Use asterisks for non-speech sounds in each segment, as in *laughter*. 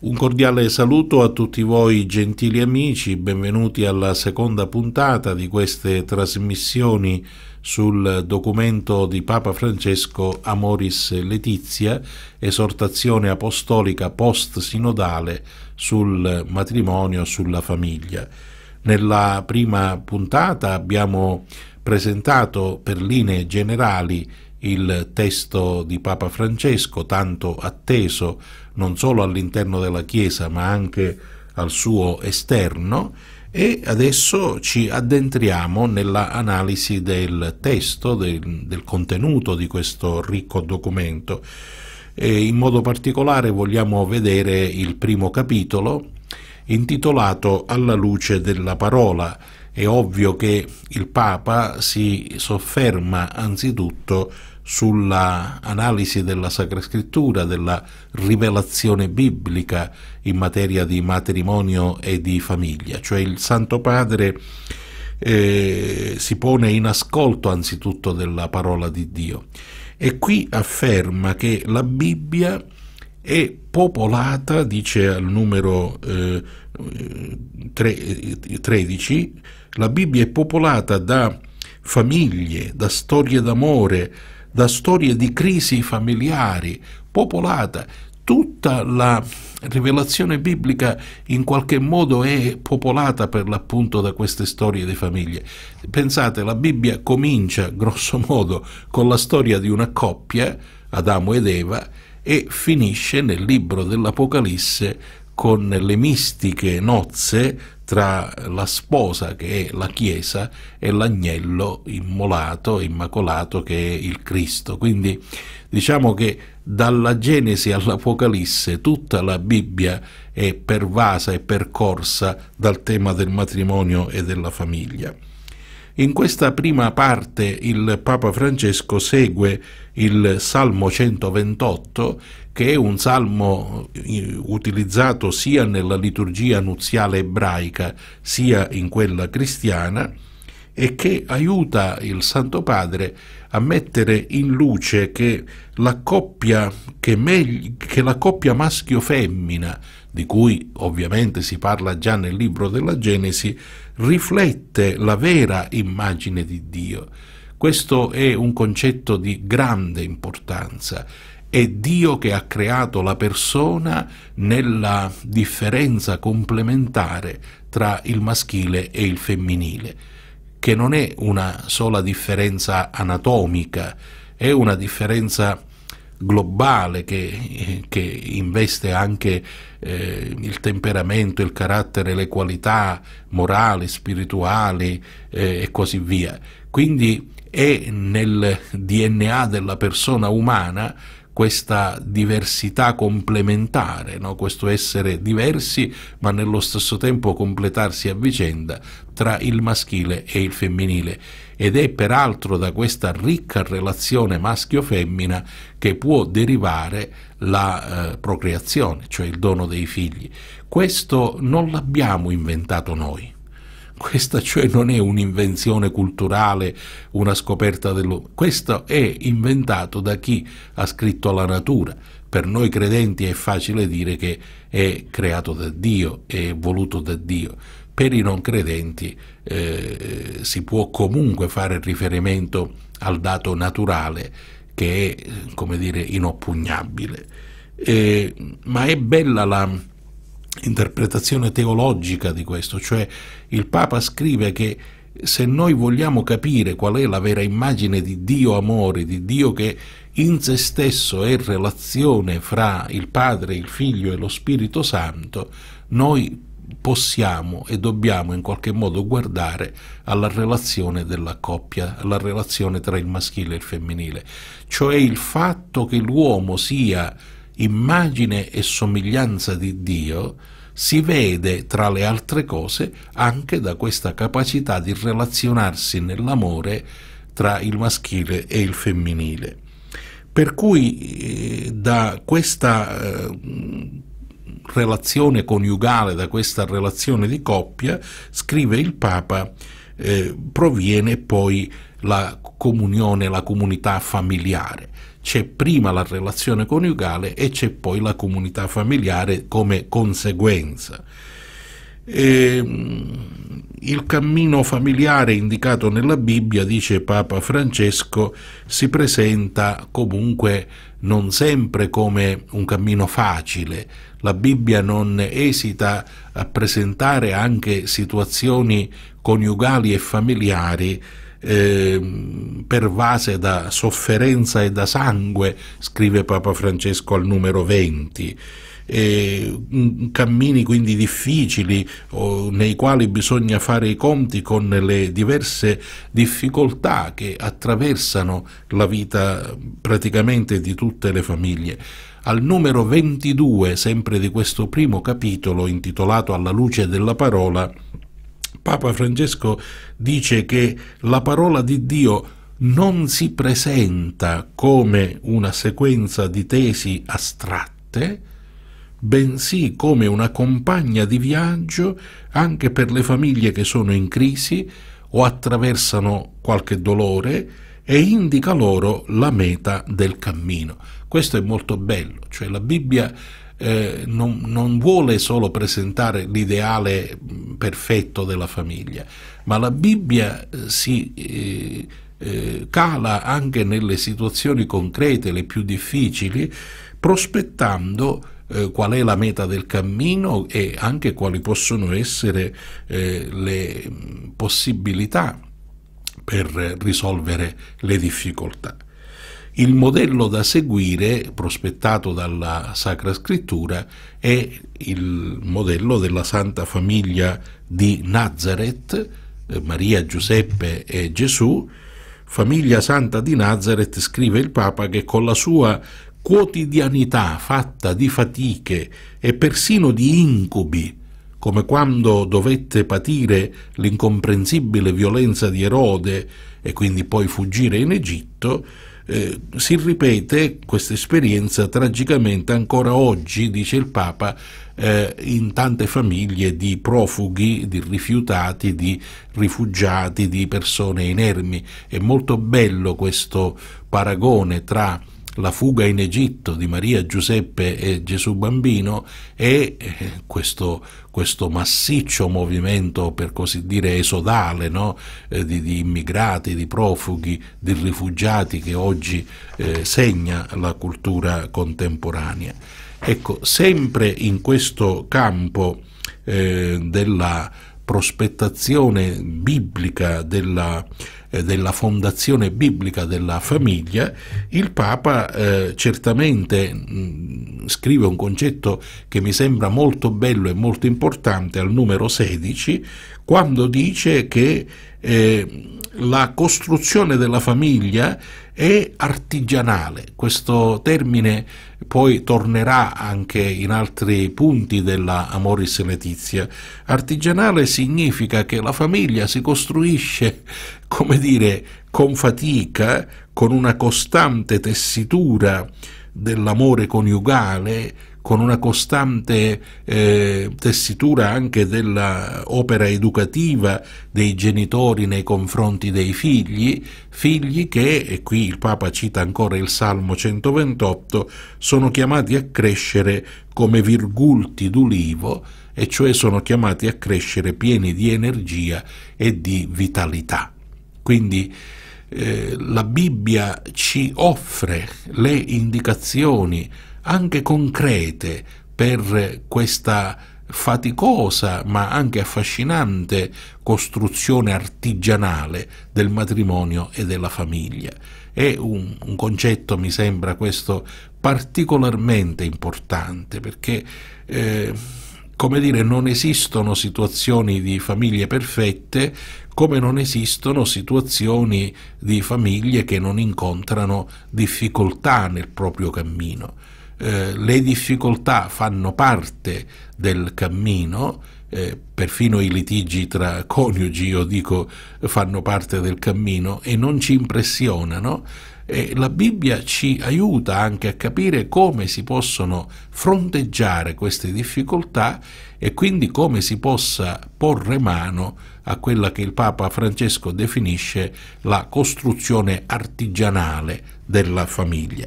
Un cordiale saluto a tutti voi gentili amici, benvenuti alla seconda puntata di queste trasmissioni sul documento di Papa Francesco Amoris Letizia, esortazione apostolica post-sinodale sul matrimonio, sulla famiglia. Nella prima puntata abbiamo presentato per linee generali il testo di Papa Francesco, tanto atteso non solo all'interno della Chiesa ma anche al suo esterno, e adesso ci addentriamo nell'analisi del testo, del, del, contenuto di questo ricco documento. E in modo particolare vogliamo vedere il primo capitolo intitolato Alla luce della parola, è ovvio che il Papa si sofferma anzitutto sulla analisi della Sacra Scrittura, della rivelazione biblica in materia di matrimonio e di famiglia, cioè il Santo Padre eh, si pone in ascolto anzitutto della parola di Dio e qui afferma che la Bibbia è popolata, dice al numero eh, tre, 13, eh, la Bibbia è popolata da famiglie, da storie d'amore, da storie di crisi familiari, popolata. Tutta la rivelazione biblica in qualche modo è popolata per l'appunto da queste storie di famiglie. Pensate, la Bibbia comincia grosso modo con la storia di una coppia, Adamo ed Eva, e finisce nel libro dell'Apocalisse con le mistiche nozze tra la sposa che è la Chiesa e l'agnello immolato, immacolato che è il Cristo. Quindi diciamo che dalla Genesi all'Apocalisse tutta la Bibbia è pervasa e percorsa dal tema del matrimonio e della famiglia. In questa prima parte il Papa Francesco segue il Salmo 128 che è un salmo eh, utilizzato sia nella liturgia nuziale ebraica sia in quella cristiana e che aiuta il Santo Padre a mettere in luce che la coppia, che meglio, che la coppia maschio-femmina, di cui ovviamente si parla già nel libro della Genesi, riflette la vera immagine di Dio. Questo è un concetto di grande importanza è Dio che ha creato la persona nella differenza complementare tra il maschile e il femminile, che non è una sola differenza anatomica, è una differenza globale che, che investe anche eh, il temperamento, il carattere, le qualità morali, spirituali eh, e così via. Quindi è nel DNA della persona umana questa diversità complementare, no? questo essere diversi ma nello stesso tempo completarsi a vicenda tra il maschile e il femminile ed è peraltro da questa ricca relazione maschio-femmina che può derivare la eh, procreazione, cioè il dono dei figli. Questo non l'abbiamo inventato noi. Questa cioè non è un'invenzione culturale, una scoperta dell'uomo, questo è inventato da chi ha scritto la natura. Per noi credenti è facile dire che è creato da Dio, è voluto da Dio. Per i non credenti eh, si può comunque fare riferimento al dato naturale che è, come dire, inoppugnabile. Eh, ma è bella la, interpretazione teologica di questo, cioè il Papa scrive che se noi vogliamo capire qual è la vera immagine di Dio amore, di Dio che in se stesso è relazione fra il Padre, il Figlio e lo Spirito Santo, noi possiamo e dobbiamo in qualche modo guardare alla relazione della coppia, alla relazione tra il maschile e il femminile, cioè il fatto che l'uomo sia immagine e somiglianza di Dio, si vede, tra le altre cose, anche da questa capacità di relazionarsi nell'amore tra il maschile e il femminile. Per cui eh, da questa eh, relazione coniugale, da questa relazione di coppia, scrive il Papa, eh, proviene poi la comunione, la comunità familiare. C'è prima la relazione coniugale e c'è poi la comunità familiare come conseguenza. E, ehm, il cammino familiare indicato nella Bibbia, dice Papa Francesco, si presenta comunque non sempre come un cammino facile. La Bibbia non esita a presentare anche situazioni coniugali e familiari eh, pervase da sofferenza e da sangue, scrive Papa Francesco al numero 20. Eh, mm, cammini quindi difficili nei quali bisogna fare i conti con le diverse difficoltà che attraversano la vita mm, praticamente di tutte le famiglie. Al numero 22, sempre di questo primo capitolo intitolato Alla luce della parola, Papa Francesco dice che la parola di Dio non si presenta come una sequenza di tesi astratte, bensì come una compagna di viaggio anche per le famiglie che sono in crisi o attraversano qualche dolore e indica loro la meta del cammino. Questo è molto bello, cioè la Bibbia eh, non, non vuole solo presentare l'ideale perfetto della famiglia, ma la Bibbia eh, si... Eh, eh, cala anche nelle situazioni concrete, le più difficili, prospettando eh, qual è la meta del cammino e anche quali possono essere eh, le possibilità per risolvere le difficoltà. Il modello da seguire, prospettato dalla Sacra Scrittura, è il modello della Santa Famiglia di Nazareth, eh, Maria, Giuseppe e Gesù. Famiglia Santa di Nazareth, scrive il Papa, che con la sua quotidianità fatta di fatiche e persino di incubi, come quando dovette patire l'incomprensibile violenza di Erode e quindi poi fuggire in Egitto, eh, si ripete questa esperienza tragicamente ancora oggi, dice il Papa, eh, in tante famiglie di profughi, di rifiutati, di rifugiati, di persone inermi. È molto bello questo paragone tra la fuga in Egitto di Maria, Giuseppe e Gesù Bambino e eh, questo, questo massiccio movimento, per così dire, esodale no? Eh, di, di, immigrati, di profughi, di rifugiati che oggi eh, segna la cultura contemporanea. Ecco, sempre in questo campo eh, della prospettazione biblica della, eh, della fondazione biblica della famiglia, il Papa eh, certamente mh, mm, scrive un concetto che mi sembra molto bello e molto importante al numero 16, quando dice che eh, la costruzione della famiglia è artigianale. Questo termine poi tornerà anche in altri punti della Amoris Letizia. Artigianale significa che la famiglia si costruisce, *laughs* come dire, con fatica, con una costante tessitura dell'amore coniugale con una costante eh, tessitura anche dell'opera educativa dei genitori nei confronti dei figli, figli che, e qui il Papa cita ancora il Salmo 128, sono chiamati a crescere come virgulti d'ulivo, e cioè sono chiamati a crescere pieni di energia e di vitalità. Quindi eh, la Bibbia ci offre le indicazioni anche concrete per questa faticosa ma anche affascinante costruzione artigianale del matrimonio e della famiglia. È un, un concetto, mi sembra, questo particolarmente importante perché eh, come dire, non esistono situazioni di famiglie perfette, come non esistono situazioni di famiglie che non incontrano difficoltà nel proprio cammino. Eh, le difficoltà fanno parte del cammino, eh, perfino i litigi tra coniugi, io dico, fanno parte del cammino e non ci impressionano, e la Bibbia ci aiuta anche a capire come si possono fronteggiare queste difficoltà e quindi come si possa porre mano a quella che il Papa Francesco definisce la costruzione artigianale della famiglia.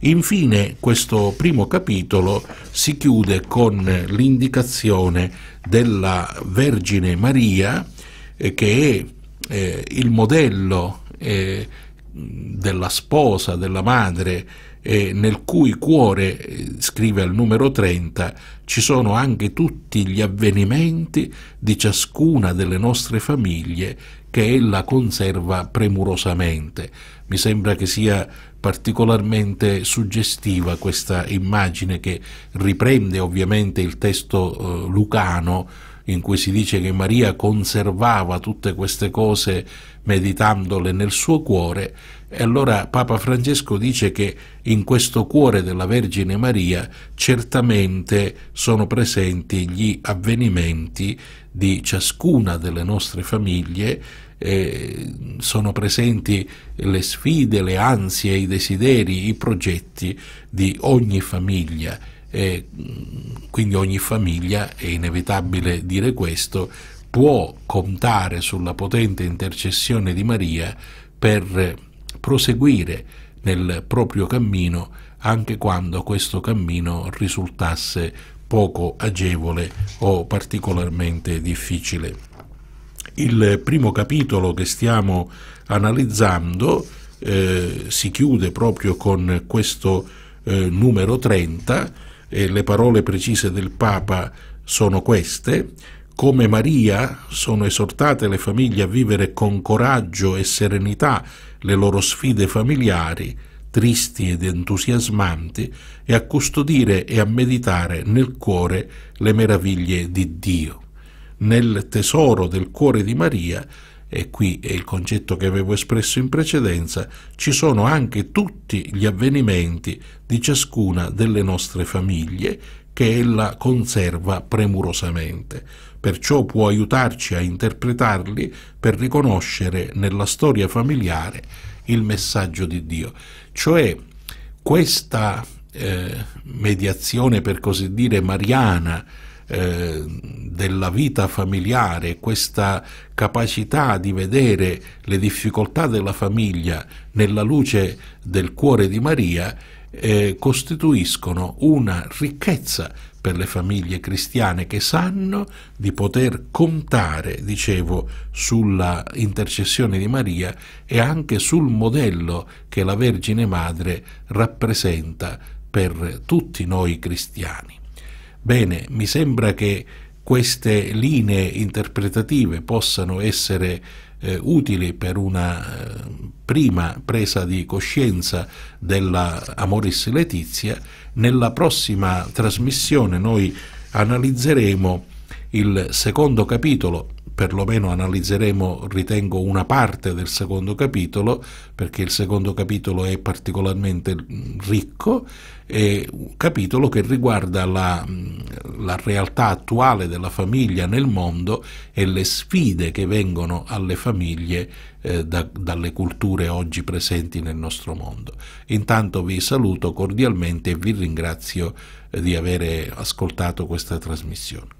Infine questo primo capitolo si chiude con l'indicazione della Vergine Maria eh, che è eh, il modello eh, della sposa, della madre, eh, nel cui cuore, eh, scrive al numero 30, ci sono anche tutti gli avvenimenti di ciascuna delle nostre famiglie che ella conserva premurosamente. Mi sembra che sia particolarmente suggestiva questa immagine che riprende ovviamente il testo eh, lucano in cui si dice che Maria conservava tutte queste cose meditandole nel suo cuore, e allora Papa Francesco dice che in questo cuore della Vergine Maria certamente sono presenti gli avvenimenti di ciascuna delle nostre famiglie, eh, sono presenti le sfide, le ansie, i desideri, i progetti di ogni famiglia eh, quindi ogni famiglia, è inevitabile dire questo, può contare sulla potente intercessione di Maria per proseguire nel proprio cammino anche quando questo cammino risultasse poco agevole o particolarmente difficile. Il primo capitolo che stiamo analizzando eh, si chiude proprio con questo eh, numero 30 eh, le parole precise del Papa sono queste, come Maria sono esortate le famiglie a vivere con coraggio e serenità le loro sfide familiari, tristi ed entusiasmanti, e a custodire e a meditare nel cuore le meraviglie di Dio. Nel tesoro del cuore di Maria e qui è il concetto che avevo espresso in precedenza, ci sono anche tutti gli avvenimenti di ciascuna delle nostre famiglie che ella conserva premurosamente. Perciò può aiutarci a interpretarli per riconoscere nella storia familiare il messaggio di Dio. Cioè questa eh, mediazione, per così dire, mariana, eh, della vita familiare, questa capacità di vedere le difficoltà della famiglia nella luce del cuore di Maria, eh, costituiscono una ricchezza per le famiglie cristiane che sanno di poter contare, dicevo, sulla intercessione di Maria e anche sul modello che la Vergine Madre rappresenta per tutti noi cristiani. Bene, mi sembra che queste linee interpretative possano essere eh, utili per una eh, prima presa di coscienza della Amoris Letizia. Nella prossima trasmissione noi analizzeremo il secondo capitolo perlomeno analizzeremo, ritengo, una parte del secondo capitolo, perché il secondo capitolo è particolarmente ricco, è un capitolo che riguarda la, la realtà attuale della famiglia nel mondo e le sfide che vengono alle famiglie eh, da, dalle culture oggi presenti nel nostro mondo. Intanto vi saluto cordialmente e vi ringrazio eh, di aver ascoltato questa trasmissione.